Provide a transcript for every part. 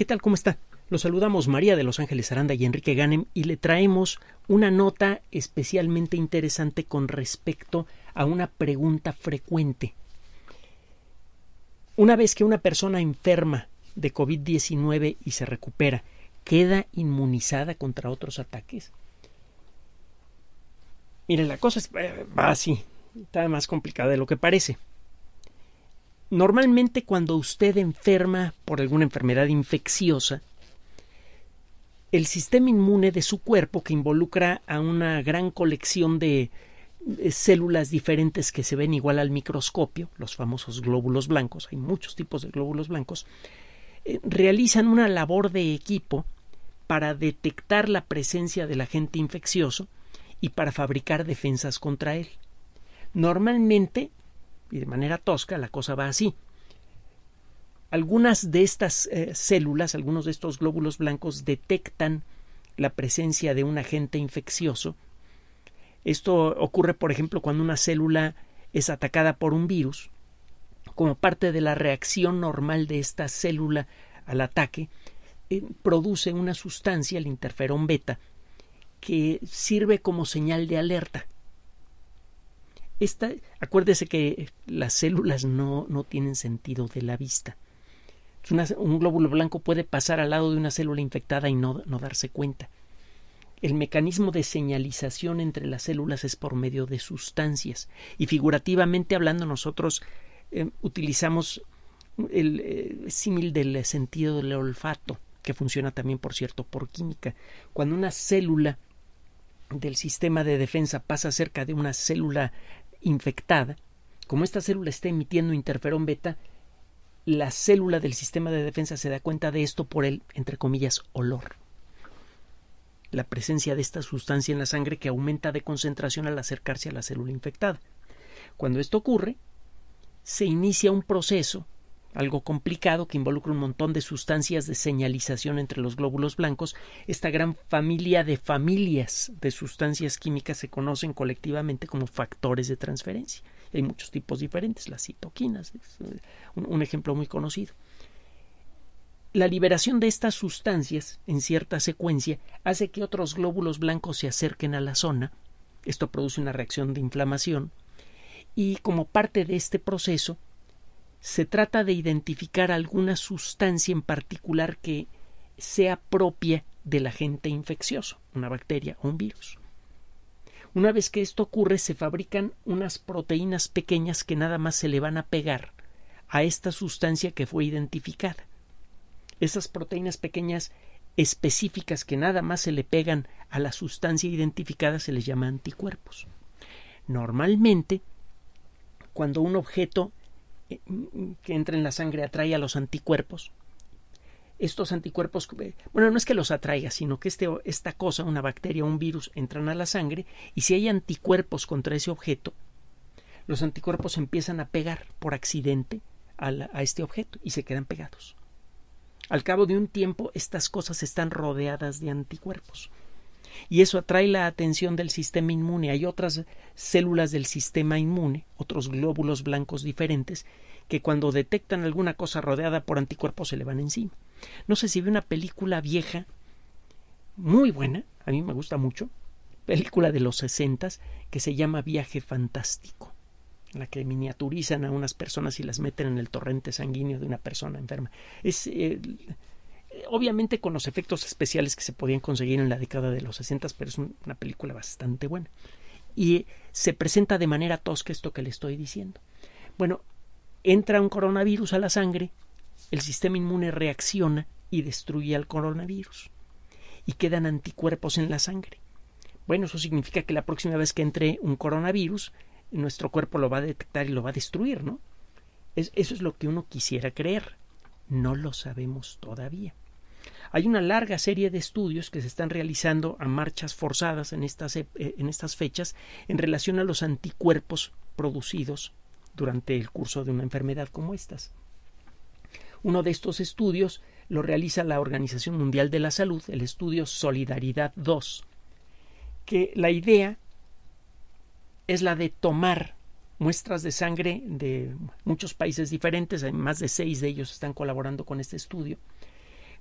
¿Qué tal? ¿Cómo está? Los saludamos María de Los Ángeles Aranda y Enrique Ganem y le traemos una nota especialmente interesante con respecto a una pregunta frecuente. Una vez que una persona enferma de COVID-19 y se recupera, ¿queda inmunizada contra otros ataques? Miren, la cosa eh, va así, está más complicada de lo que parece. Normalmente cuando usted enferma por alguna enfermedad infecciosa, el sistema inmune de su cuerpo, que involucra a una gran colección de eh, células diferentes que se ven igual al microscopio, los famosos glóbulos blancos, hay muchos tipos de glóbulos blancos, eh, realizan una labor de equipo para detectar la presencia del agente infeccioso y para fabricar defensas contra él. Normalmente y de manera tosca la cosa va así. Algunas de estas eh, células, algunos de estos glóbulos blancos detectan la presencia de un agente infeccioso. Esto ocurre, por ejemplo, cuando una célula es atacada por un virus. Como parte de la reacción normal de esta célula al ataque, eh, produce una sustancia, el interferón beta, que sirve como señal de alerta acuérdese que las células no, no tienen sentido de la vista. un glóbulo blanco puede pasar al lado de una célula infectada y no, no darse cuenta. El mecanismo de señalización entre las células es por medio de sustancias. Y figurativamente hablando, nosotros eh, utilizamos el eh, símil del sentido del olfato, que funciona también, por cierto, por química. Cuando una célula del sistema de defensa pasa cerca de una célula infectada, como esta célula está emitiendo interferón beta, la célula del sistema de defensa se da cuenta de esto por el, entre comillas, olor. La presencia de esta sustancia en la sangre que aumenta de concentración al acercarse a la célula infectada. Cuando esto ocurre, se inicia un proceso algo complicado que involucra un montón de sustancias de señalización entre los glóbulos blancos. Esta gran familia de familias de sustancias químicas se conocen colectivamente como factores de transferencia. Hay muchos tipos diferentes, las citoquinas, es eh, un, un ejemplo muy conocido. La liberación de estas sustancias en cierta secuencia hace que otros glóbulos blancos se acerquen a la zona. Esto produce una reacción de inflamación. Y como parte de este proceso, se trata de identificar alguna sustancia en particular que sea propia del agente infeccioso, una bacteria o un virus. Una vez que esto ocurre, se fabrican unas proteínas pequeñas que nada más se le van a pegar a esta sustancia que fue identificada. Esas proteínas pequeñas específicas que nada más se le pegan a la sustancia identificada se les llama anticuerpos. Normalmente, cuando un objeto eh, mm, que entra en la sangre atrae a los anticuerpos. Estos anticuerpos, eh, bueno, no es que los atraiga, sino que este, esta cosa, una bacteria, un virus, entran a la sangre y si hay anticuerpos contra ese objeto, los anticuerpos empiezan a pegar por accidente a este objeto y se quedan pegados. Al cabo de un tiempo, estas cosas están rodeadas de anticuerpos y eso atrae la atención del sistema inmune. Hay otras células del sistema inmune, otros glóbulos blancos diferentes, que cuando detectan alguna cosa rodeada por anticuerpos se le van encima. No sé si ve una película vieja, muy buena, a mí me gusta mucho, película de los sesentas, que se llama Viaje Fantástico, en la que miniaturizan a unas personas y las meten en el torrente sanguíneo de una persona enferma. Es eh, obviamente con los efectos especiales que se podían conseguir en la década de los 60, pero es una película bastante buena. Y se presenta de manera tosca esto que le estoy diciendo. Bueno, entra un coronavirus a la sangre, el sistema inmune reacciona y destruye al coronavirus. Y quedan anticuerpos en la sangre. Bueno, eso significa que la próxima vez que entre un coronavirus, nuestro cuerpo lo va a detectar y lo va a destruir, ¿no? Es, eso es lo que uno quisiera creer. No lo sabemos todavía. Hay una larga serie de estudios que se están realizando a marchas forzadas en estas, eh, en estas fechas en relación a los anticuerpos producidos durante el curso de una enfermedad como estas. Uno de estos estudios lo realiza la Organización Mundial de la Salud, el estudio Solidaridad II, que la idea es la de tomar muestras de sangre de muchos países diferentes, más de seis de ellos están colaborando con este estudio,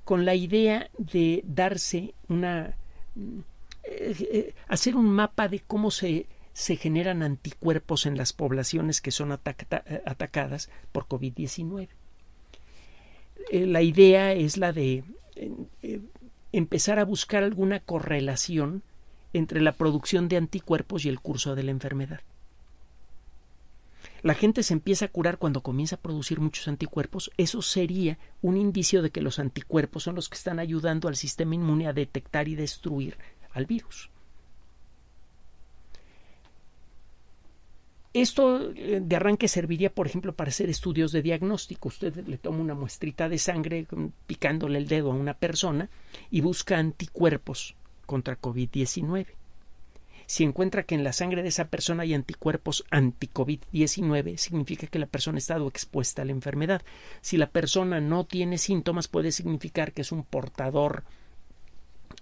con la idea de darse una eh, eh, hacer un mapa de cómo se, se generan anticuerpos en las poblaciones que son atacadas por COVID-19. Eh, la idea es la de empezar a buscar alguna correlación entre la producción de anticuerpos y el curso de la enfermedad. La gente se empieza a curar cuando comienza a producir muchos anticuerpos. Eso sería un indicio de que los anticuerpos son los que están ayudando al sistema inmune a detectar y destruir al virus. Esto eh, de arranque serviría, por ejemplo, para hacer estudios de diagnóstico. Usted le toma una muestrita de sangre mm, picándole el dedo a una persona y busca anticuerpos contra COVID-19. Si encuentra que en la sangre de esa persona hay anticuerpos anti-COVID-19, significa que la persona ha estado expuesta a la enfermedad. Si la persona no tiene síntomas, puede significar que es un portador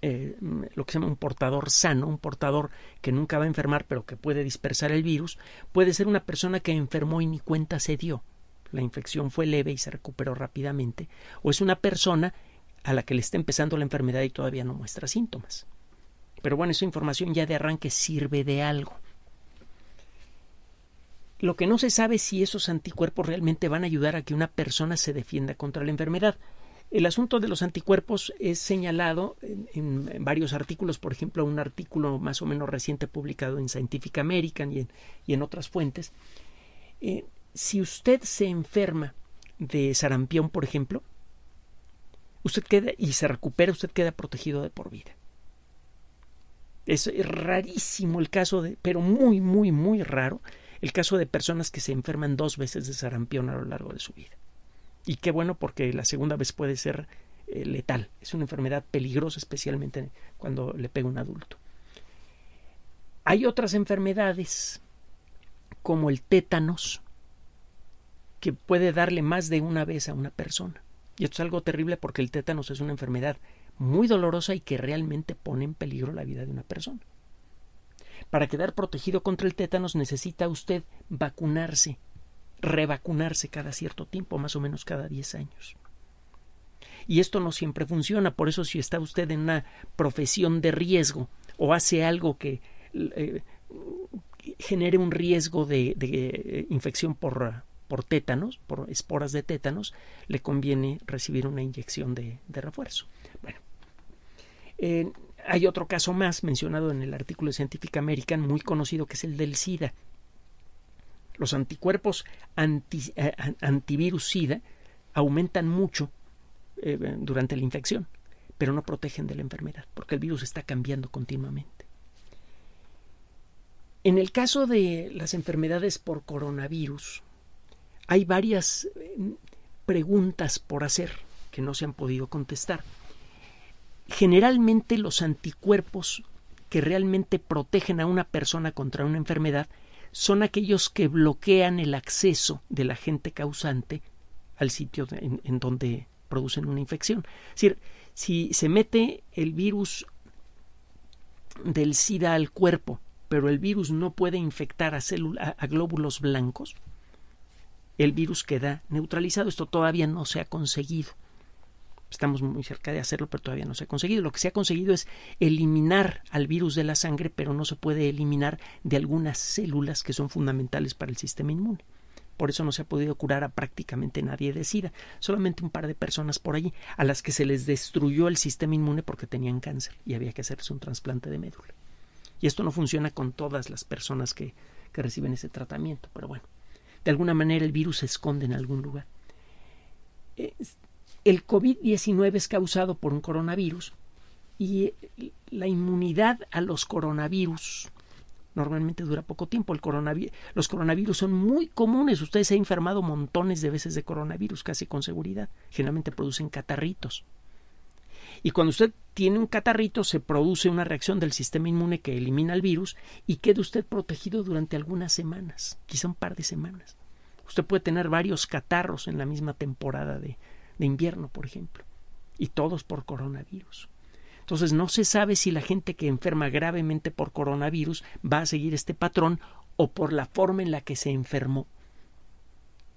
eh, lo que se llama un portador sano, un portador que nunca va a enfermar pero que puede dispersar el virus, puede ser una persona que enfermó y ni cuenta se dio. La infección fue leve y se recuperó rápidamente, o es una persona a la que le está empezando la enfermedad y todavía no muestra síntomas. Pero bueno, esa información ya de arranque sirve de algo. Lo que no se sabe es si esos anticuerpos realmente van a ayudar a que una persona se defienda contra la enfermedad. El asunto de los anticuerpos es señalado en, varios artículos, por ejemplo, un artículo más o menos reciente publicado en Scientific American y en, otras fuentes. Eh, si usted se enferma de sarampión, por ejemplo, usted queda y se recupera, usted queda protegido de por vida. Es rarísimo el caso, de, pero muy, muy, muy raro, el caso de personas que se enferman dos veces de sarampión a lo largo de su vida. Y qué bueno porque la segunda vez puede ser eh, letal. Es una enfermedad peligrosa, especialmente cuando le pega un adulto. Hay otras enfermedades, como el tétanos, que puede darle más de una vez a una persona. Y esto es algo terrible porque el tétanos es una enfermedad muy dolorosa y que realmente pone en peligro la vida de una persona. Para quedar protegido contra el tétanos necesita usted vacunarse, revacunarse cada cierto tiempo, más o menos cada 10 años. Y esto no siempre funciona, por eso si está usted en una profesión de riesgo o hace algo que eh, genere un riesgo de, eh, infección por, por, tétanos, por esporas de tétanos, le conviene recibir una inyección de, refuerzo. Eh, hay otro caso más mencionado en el artículo de Scientific American, muy conocido, que es el del SIDA. Los anticuerpos eh, antivirus SIDA aumentan mucho eh, durante la infección, pero no protegen de la enfermedad, porque el virus está cambiando continuamente. En el caso de las enfermedades por coronavirus, hay varias preguntas por hacer que no se han podido contestar generalmente los anticuerpos que realmente protegen a una persona contra una enfermedad son aquellos que bloquean el acceso del agente causante al sitio en, donde producen una infección. Es decir, si se mete el virus del SIDA al cuerpo, pero el virus no puede infectar a, a glóbulos blancos, el virus queda neutralizado. Esto todavía no se ha conseguido. Estamos muy cerca de hacerlo, pero todavía no se ha conseguido. Lo que se ha conseguido es eliminar al virus de la sangre, pero no se puede eliminar de algunas células que son fundamentales para el sistema inmune. Por eso no se ha podido curar a prácticamente nadie de SIDA, solamente un par de personas por allí, a las que se les destruyó el sistema inmune porque tenían cáncer y había que hacerse un trasplante de médula. Y esto no funciona con todas las personas que, que reciben ese tratamiento, pero bueno, de alguna manera el virus se esconde en algún lugar el COVID-19 es causado por un coronavirus y eh, la inmunidad a los coronavirus normalmente dura poco tiempo. los coronavirus son muy comunes. Usted se ha enfermado montones de veces de coronavirus, casi con seguridad. Generalmente producen catarritos. Y cuando usted tiene un catarrito, se produce una reacción del sistema inmune que elimina el virus y queda usted protegido durante algunas semanas, quizá un par de semanas. Usted puede tener varios catarros en la misma temporada de, de invierno, por ejemplo, y todos por coronavirus. Entonces no se sabe si la gente que enferma gravemente por coronavirus va a seguir este patrón o por la forma en la que se enfermó.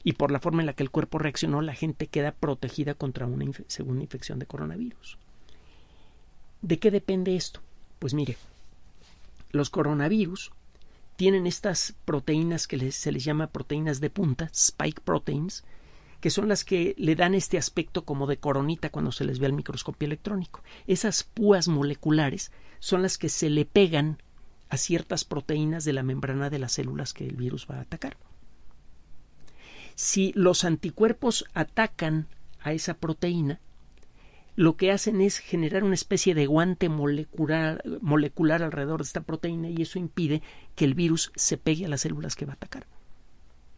Y por la forma en la que el cuerpo reaccionó, la gente queda protegida contra una segunda infección de coronavirus. ¿De qué depende esto? Pues mire, los coronavirus tienen estas proteínas que se les llama proteínas de punta, spike proteins, que son las que le dan este aspecto como de coronita cuando se les ve al microscopio electrónico. Esas púas moleculares son las que se le pegan a ciertas proteínas de la membrana de las células que el virus va a atacar. Si los anticuerpos atacan a esa proteína, lo que hacen es generar una especie de guante molecular, molecular alrededor de esta proteína y eso impide que el virus se pegue a las células que va a atacar.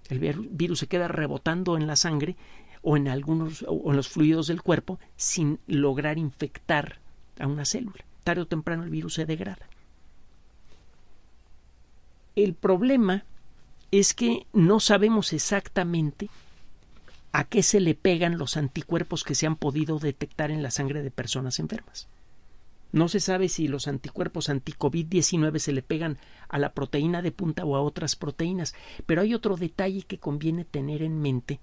El virus se queda rebotando en la sangre o en algunos o en los fluidos del cuerpo sin lograr infectar a una célula. Tarde o temprano el virus se degrada. El problema es que no sabemos exactamente a qué se le pegan los anticuerpos que se han podido detectar en la sangre de personas enfermas. No se sabe si los anticuerpos anti-COVID-19 se le pegan a la proteína de punta o a otras proteínas, pero hay otro detalle que conviene tener en mente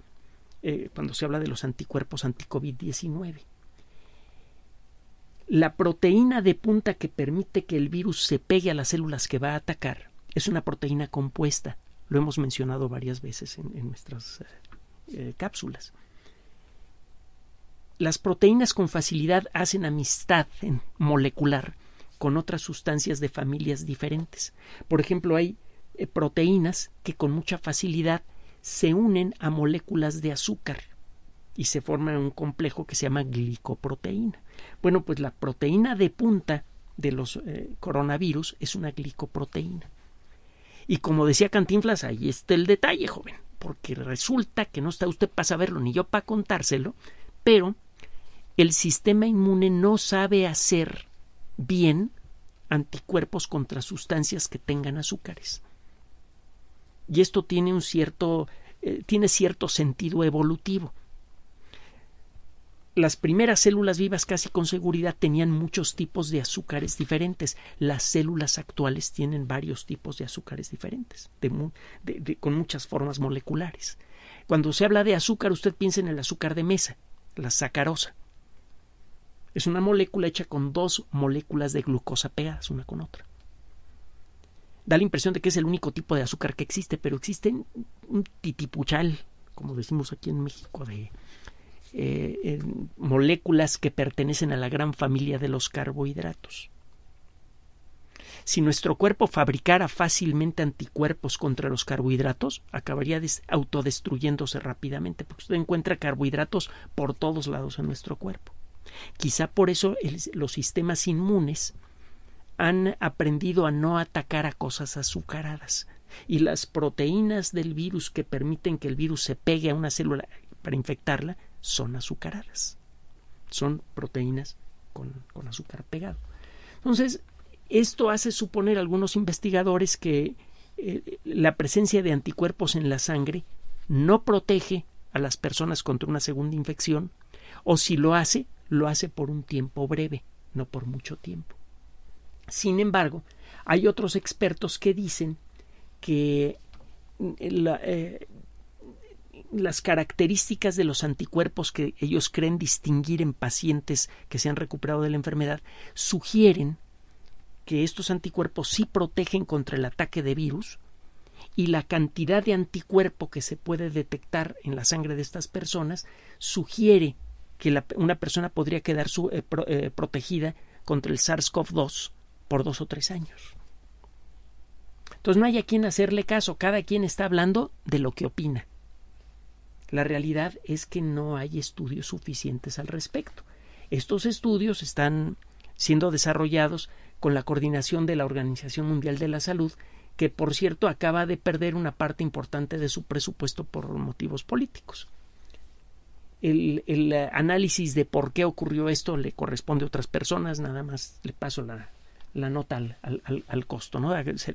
eh, cuando se habla de los anticuerpos anti-COVID-19. La proteína de punta que permite que el virus se pegue a las células que va a atacar es una proteína compuesta. Lo hemos mencionado varias veces en, nuestras eh, cápsulas las proteínas con facilidad hacen amistad molecular con otras sustancias de familias diferentes. Por ejemplo, hay eh, proteínas que con mucha facilidad se unen a moléculas de azúcar y se forma un complejo que se llama glicoproteína. Bueno, pues la proteína de punta de los eh, coronavirus es una glicoproteína. Y como decía Cantinflas, ahí está el detalle, joven, porque resulta que no está usted para saberlo ni yo para contárselo, pero el sistema inmune no sabe hacer bien anticuerpos contra sustancias que tengan azúcares. Y esto tiene un cierto eh, tiene cierto sentido evolutivo. Las primeras células vivas casi con seguridad tenían muchos tipos de azúcares diferentes. Las células actuales tienen varios tipos de azúcares diferentes, con muchas formas moleculares. Cuando se habla de azúcar, usted piensa en el azúcar de mesa, la sacarosa. Es una molécula hecha con dos moléculas de glucosa pegadas una con otra. Da la impresión de que es el único tipo de azúcar que existe, pero existe un titipuchal, como decimos aquí en México, de eh, moléculas que pertenecen a la gran familia de los carbohidratos. Si nuestro cuerpo fabricara fácilmente anticuerpos contra los carbohidratos, acabaría autodestruyéndose rápidamente, porque usted encuentra carbohidratos por todos lados en nuestro cuerpo. Quizá por eso los sistemas inmunes han aprendido a no atacar a cosas azucaradas. Y las proteínas del virus que permiten que el virus se pegue a una célula para infectarla son azucaradas. Son proteínas con, azúcar pegado. Entonces, esto hace suponer algunos investigadores que eh, la presencia de anticuerpos en la sangre no protege a las personas contra una segunda infección, o si lo hace, lo hace por un tiempo breve, no por mucho tiempo. Sin embargo, hay otros expertos que dicen que eh, eh, las características de los anticuerpos que ellos creen distinguir en pacientes que se han recuperado de la enfermedad sugieren que estos anticuerpos sí protegen contra el ataque de virus y la cantidad de anticuerpo que se puede detectar en la sangre de estas personas sugiere que una persona podría quedar eh, eh, protegida contra el SARS-CoV-2 por dos o tres años. Entonces no hay a quien hacerle caso, cada quien está hablando de lo que opina. La realidad es que no hay estudios suficientes al respecto. Estos estudios están siendo desarrollados con la coordinación de la Organización Mundial de la Salud, que por cierto acaba de perder una parte importante de su presupuesto por motivos políticos el, eh, análisis de por qué ocurrió esto le corresponde a otras personas, nada más le paso la, nota al, costo, ¿no? Se,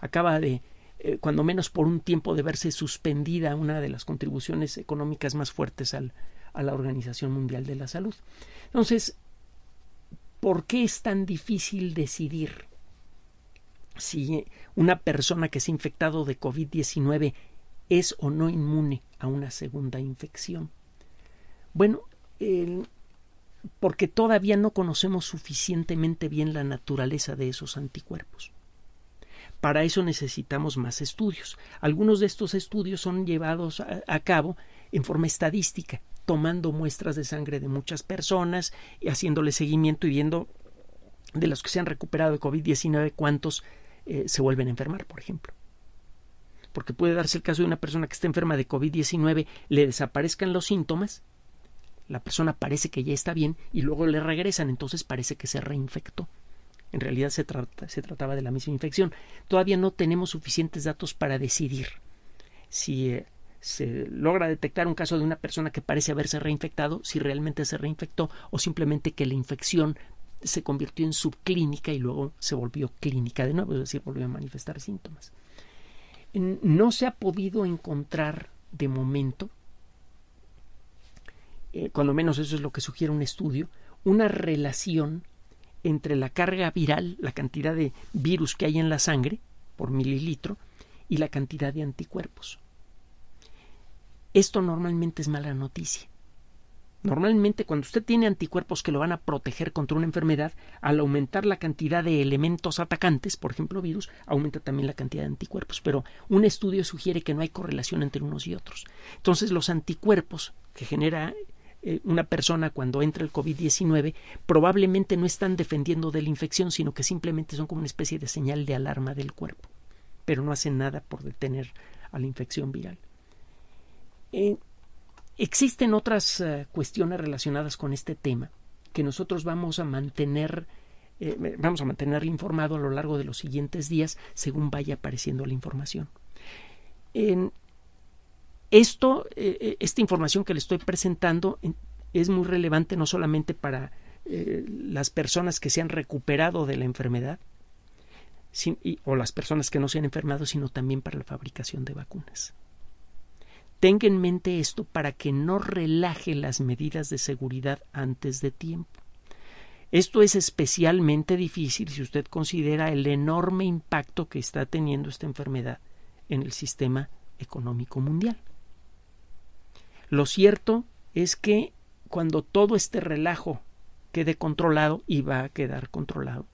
acaba de, eh, cuando menos por un tiempo, de verse suspendida una de las contribuciones económicas más fuertes al, a la Organización Mundial de la Salud. Entonces, ¿por qué es tan difícil decidir si una persona que se ha infectado de COVID-19 es o no inmune a una segunda infección? Bueno, porque todavía no conocemos suficientemente bien la naturaleza de esos anticuerpos. Para eso necesitamos más estudios. Algunos de estos estudios son llevados a, cabo en forma estadística, tomando muestras de sangre de muchas personas y haciéndole seguimiento y viendo de los que se han recuperado de COVID-19 cuántos eh, se vuelven a enfermar, por ejemplo. Porque puede darse el caso de una persona que está enferma de COVID-19, le desaparezcan los síntomas la persona parece que ya está bien y luego le regresan, entonces parece que se reinfectó. En realidad se, trata, se trataba de la misma infección. Todavía no tenemos suficientes datos para decidir si eh, se logra detectar un caso de una persona que parece haberse reinfectado, si realmente se reinfectó o simplemente que la infección se convirtió en subclínica y luego se volvió clínica de nuevo, es decir, volvió a manifestar síntomas. No se ha podido encontrar de momento eh, cuando menos eso es lo que sugiere un estudio, una relación entre la carga viral, la cantidad de virus que hay en la sangre por mililitro, y la cantidad de anticuerpos. Esto normalmente es mala noticia. Normalmente cuando usted tiene anticuerpos que lo van a proteger contra una enfermedad, al aumentar la cantidad de elementos atacantes, por ejemplo virus, aumenta también la cantidad de anticuerpos, pero un estudio sugiere que no hay correlación entre unos y otros. Entonces los anticuerpos que genera eh, una persona cuando entra el COVID-19 probablemente no están defendiendo de la infección, sino que simplemente son como una especie de señal de alarma del cuerpo, pero no hacen nada por detener a la infección viral. Eh, existen otras eh, cuestiones relacionadas con este tema que nosotros vamos a mantener vamos a mantenerle informado a lo largo de los siguientes días según vaya apareciendo la información. En, esto, eh, eh, esta información que le estoy presentando es muy relevante no solamente para eh, las personas que se han recuperado de la enfermedad o las personas que no se han enfermado, sino también para la fabricación de vacunas. Tenga en mente esto para que no relaje las medidas de seguridad antes de tiempo. Esto es especialmente difícil si usted considera el enorme impacto que está teniendo esta enfermedad en el sistema económico mundial. Lo cierto es que cuando todo este relajo quede controlado y va a quedar controlado,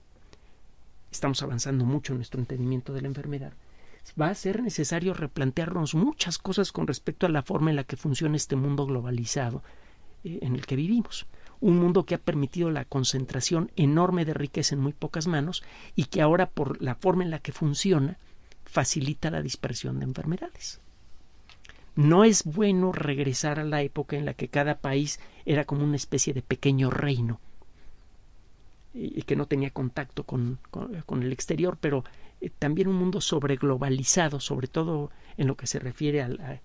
estamos avanzando mucho en nuestro entendimiento de la enfermedad, va a ser necesario replantearnos muchas cosas con respecto a la forma en la que funciona este mundo globalizado eh, en el que vivimos. Un mundo que ha permitido la concentración enorme de riqueza en muy pocas manos y que ahora por la forma en la que funciona facilita la dispersión de enfermedades no es bueno regresar a la época en la que cada país era como una especie de pequeño reino y que no tenía contacto con, el exterior, pero eh, también un mundo sobreglobalizado, sobre todo en lo que se refiere a,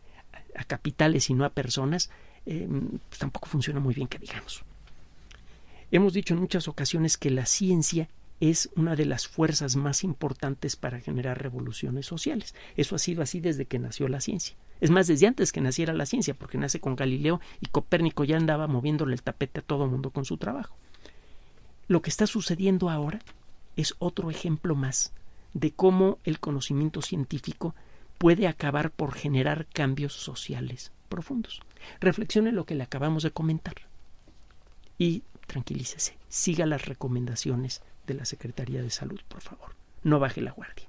capitales y no a personas, eh, pues tampoco funciona muy bien que digamos. Hemos dicho en muchas ocasiones que la ciencia es una de las fuerzas más importantes para generar revoluciones sociales. Eso ha sido así desde que nació la ciencia. Es más, desde antes que naciera la ciencia, porque nace con Galileo y Copérnico ya andaba moviéndole el tapete a todo el mundo con su trabajo. Lo que está sucediendo ahora es otro ejemplo más de cómo el conocimiento científico puede acabar por generar cambios sociales profundos. Reflexione lo que le acabamos de comentar y tranquilícese, siga las recomendaciones de la Secretaría de Salud, por favor. No baje la guardia.